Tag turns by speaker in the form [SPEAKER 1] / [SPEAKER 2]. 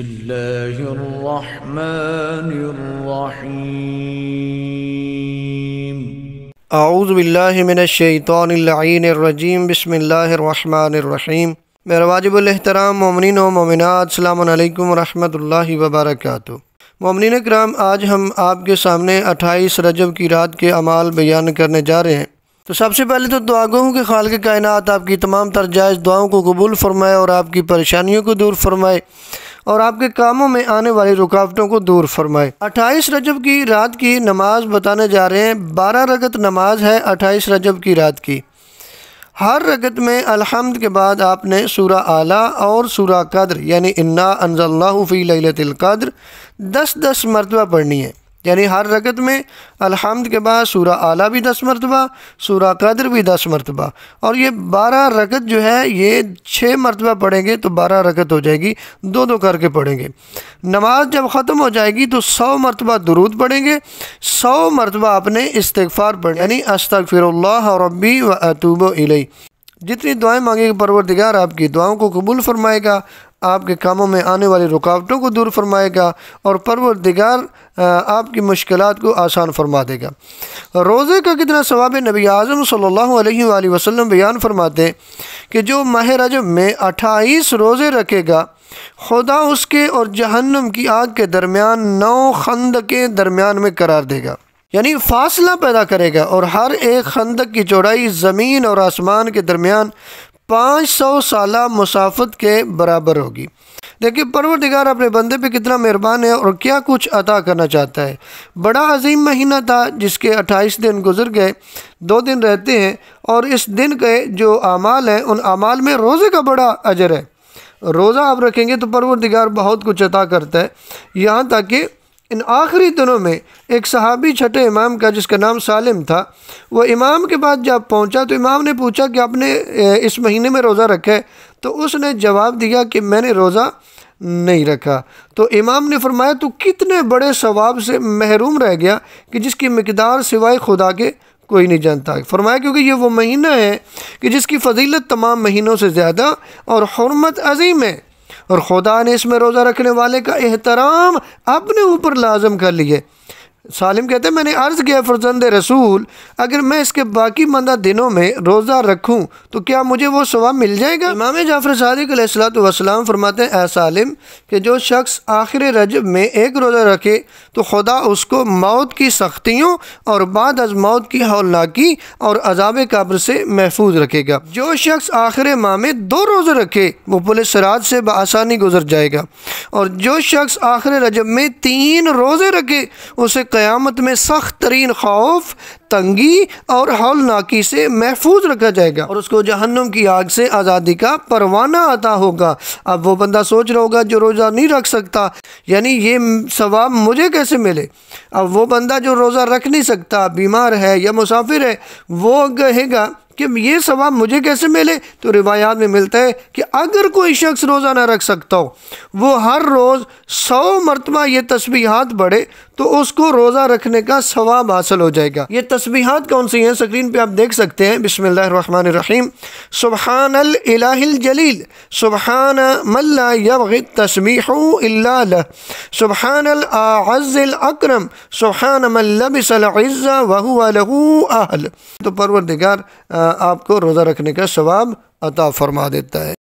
[SPEAKER 1] اللہ الرحمن الرحیم اعوذ باللہ من الشیطان اللعین الرجیم بسم اللہ الرحمن الرحیم میرا واجب الاحترام مومنین و مومنات السلام علیکم ورحمت اللہ وبرکاتہ مومنین اکرام آج ہم آپ کے سامنے اٹھائیس رجب کی رات کے عمال بیان کرنے جا رہے ہیں تو سب سے پہلے تو دعا گو ہوں کہ خالق کائنات آپ کی تمام تر جائز دعاؤں کو قبول فرمائے اور آپ کی پریشانیوں کو دور فرمائے اور آپ کے کاموں میں آنے والی رکاوٹوں کو دور فرمائے اٹھائیس رجب کی رات کی نماز بتانے جا رہے ہیں بارہ رگت نماز ہے اٹھائیس رجب کی رات کی ہر رگت میں الحمد کے بعد آپ نے سورہ اعلیٰ اور سورہ قدر یعنی انا انض اللہ فی لیلت القدر دس دس مرتبہ پڑھنی ہے یعنی ہر رکت میں الحمد کے بعد سورہ اعلیٰ بھی دس مرتبہ سورہ قدر بھی دس مرتبہ اور یہ بارہ رکت جو ہے یہ چھ مرتبہ پڑھیں گے تو بارہ رکت ہو جائے گی دو دو کر کے پڑھیں گے نماز جب ختم ہو جائے گی تو سو مرتبہ درود پڑھیں گے سو مرتبہ اپنے استغفار گے یعنی استغفر اللہ ربی و اطوب و علئی جتنی دعائیں مانگے گی پروردگار آپ کی دعاؤں کو قبول فرمائے گا آپ کے کاموں میں آنے والی رکاوٹوں کو دور فرمائے گا اور پروردگار آپ کی مشکلات کو آسان فرما دے گا روزے کا کتنا ثواب نبی اعظم صلی اللہ علیہ وآلہ وسلم بیان فرماتے کہ جو ماہ رجب میں اٹھائیس روزے رکھے گا خدا اس کے اور جہنم کی آگ کے درمیان نو خند کے درمیان میں قرار دے گا یعنی فاصلہ پیدا کرے گا اور ہر ایک خندق کی چوڑائی زمین اور آسمان کے درمیان پانچ سو سالہ مسافت کے برابر ہوگی دیکھیں پروردگار اپنے بندے پہ کتنا مہربان ہے اور کیا کچھ عطا کرنا چاہتا ہے بڑا عظیم مہینہ تھا جس کے اٹھائیس دن گزر گئے دو دن رہتے ہیں اور اس دن کے جو اعمال ہیں ان اعمال میں روزے کا بڑا اجر ہے روزہ آپ رکھیں گے تو پروردگار بہت کچھ عطا کرتا ہے یہاں تک کہ ان آخری دنوں میں ایک صحابی چھٹے امام کا جس کا نام سالم تھا وہ امام کے بعد جب پہنچا تو امام نے پوچھا کہ آپ نے اس مہینے میں روزہ رکھا ہے تو اس نے جواب دیا کہ میں نے روزہ نہیں رکھا تو امام نے فرمایا تو کتنے بڑے ثواب سے محروم رہ گیا کہ جس کی مقدار سوائے خدا کے کوئی نہیں جانتا فرمایا کیونکہ یہ وہ مہینہ ہے کہ جس کی فضیلت تمام مہینوں سے زیادہ اور حرمت عظیم ہے اور خدا نے اس میں روزہ رکھنے والے کا احترام اپنے اوپر لازم کر لیے سالم کہتے ہیں میں نے عرض کیا فرزند رسول اگر میں اس کے باقی مندہ دنوں میں روزہ رکھوں تو کیا مجھے وہ ثواب مل جائے گا امام جعفر صادق علیہ السلام فرماتے ہیں اے سالم کہ جو شخص آخر رجب میں ایک روزہ رکھے تو خدا اس کو موت کی سختیوں اور بعد از موت کی ہوناکی اور عذاب قبر سے محفوظ رکھے گا جو شخص آخر ماہ میں دو روزہ رکھے وہ پل سراج سے بآسانی گزر جائے گا اور جو شخص آخر رجب میں تین روزے رکھے اسے قیامت میں سخت ترین خوف تنگی اور ناکی سے محفوظ رکھا جائے گا اور اس کو جہنم کی آگ سے آزادی کا پروانہ آتا ہوگا اب وہ بندہ سوچ رہا ہوگا جو روزہ نہیں رکھ سکتا یعنی یہ ثواب مجھے کیسے ملے اب وہ بندہ جو روزہ رکھ نہیں سکتا بیمار ہے یا مسافر ہے وہ کہے گا کہ یہ ثواب مجھے کیسے ملے تو روایات میں ملتا ہے کہ اگر کوئی شخص روزہ نہ رکھ سکتا ہو وہ ہر روز سو مرتبہ یہ تسبیحات بڑھے تو اس کو روزہ رکھنے کا ثواب حاصل ہو جائے گا یہ تسبیحات کون سی ہیں سکرین پہ آپ دیکھ سکتے ہیں بسم اللہ الرحمن الرحیم سبحان الہ الجلیل سبحان من لا تسبیح لہ سبحان الاکرم سبحان من لبس العزہ وہو لہو اہل تو پروردگار آہ آپ کو روزہ رکھنے کا ثواب عطا فرما دیتا ہے